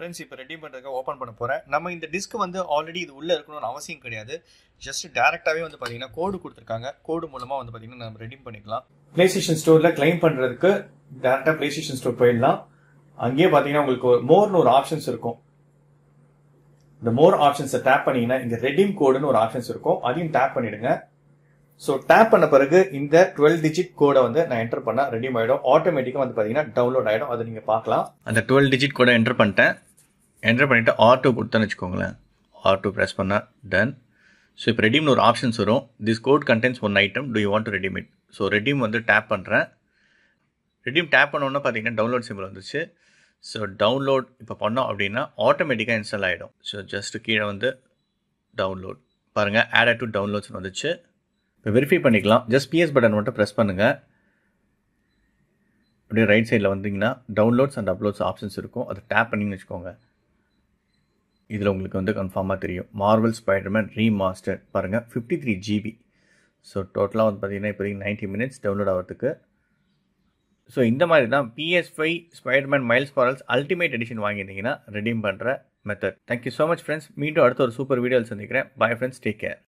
friends இப்போ ready பண்ணுறதுக்காக open பண்ண போகிறேன் நம்ம இந்த டிஸ்க் வந்து ஆல்ரெடி இது உள்ளே இருக்கணும்னு அவசியம் கிடையாது ஜஸ்ட் டேரெக்டாகவே வந்து பார்த்தீங்கன்னா கோடு கொடுத்துருக்காங்க கோடு மூலமாக வந்து பார்த்தீங்கன்னா நம்ம ரெடி பண்ணிக்கலாம் ப்ளே ஸ்டேஷன் ஸ்டோரில் கிளைம் பண்ணுறதுக்கு டேரெக்டாக ப்ளே ஸ்டேஷன் ஸ்டோர் போயிடலாம் அங்கேயே பார்த்தீங்கன்னா உங்களுக்கு ஒரு மோர்னு ஒரு ஆப்ஷன்ஸ் இருக்கும் இந்த மோர் ஆப்ஷன்ஸை டேப் பண்ணிங்கன்னா இங்கே ரெடிம் கோடுன்னு ஒரு ஆப்ஷன்ஸ் இருக்கும் அதையும் டேப் பண்ணிடுங்க ஸோ டேப் பண்ண பிறகு இந்த டுவெல் டிஜிட் கோடை வந்து நான் என்டர் பண்ண ரெடி ஆகிடும் ஆட்டோமேட்டிக்காக வந்து பார்த்தீங்கன்னா டவுன்லோட் ஆகிடும் அதை நீங்கள் பார்க்கலாம் அந்த டுவெல் டிஜிட் கோடை என்டர் பண்ணிட்டேன் என்ட்ரு பண்ணிவிட்டு ஆர் டூ கொடுத்தேன்னு வச்சுக்கோங்களேன் ஆர் டூ ப்ரெஸ் பண்ணால் டன் ஸோ இப்போ ரெடிம்னு ஒரு ஆப்ஷன்ஸ் வரும் this code contains one item do you want to redeem it so redeem வந்து டேப் பண்ணுறேன் ரெடிம் டேப் பண்ணோன்னா பார்த்தீங்கன்னா டவுன்லோட் சிம்பிள் வந்துச்சு ஸோ டவுன்லோட் இப்போ பண்ணோம் அப்படின்னா ஆட்டோமேட்டிக்காக இன்ஸ்டால் ஆகிடும் ஸோ ஜஸ்ட்டு கீழே வந்து டவுன்லோட் பாருங்கள் ஆட் டு டவுன்லோட்ஸ் வந்துச்சு இப்போ வெரிஃபை பண்ணிக்கலாம் ஜஸ்ட் பிஎஸ் பட்டன் மட்டும் ப்ரெஸ் பண்ணுங்கள் அப்படியே ரைட் சைடில் வந்தீங்கன்னா டவுன்லோட்ஸ் அண்ட் அப்லோட்ஸ் ஆப்ஷன்ஸ் இருக்கும் அதை டேப் பண்ணிங்கன்னு வச்சுக்கோங்க இதில் உங்களுக்கு வந்து கன்ஃபார்மாக தெரியும் மார்வல் ஸ்பைடர்மேன் ரீமாஸ்டர் பாருங்கள் ஃபிஃப்டி த்ரீ ஜிபி ஸோ டோட்டலாக வந்து பார்த்திங்கன்னா இப்போ நைன்ட்டி மினிட்ஸ் டவுன்லோட் ஆகிறதுக்கு ஸோ இந்த மாதிரி தான் PS five Spider-Man Miles Morales ultimate edition வாங்கியிருந்தீங்கன்னா ரெடீம் பண்ணுற method thank you so much friends மீண்டும் அடுத்த ஒரு சூப்பர் வீடியோவில் சந்திக்கிறேன் பாய் ஃப்ரெண்ட்ஸ் டேக் கேர்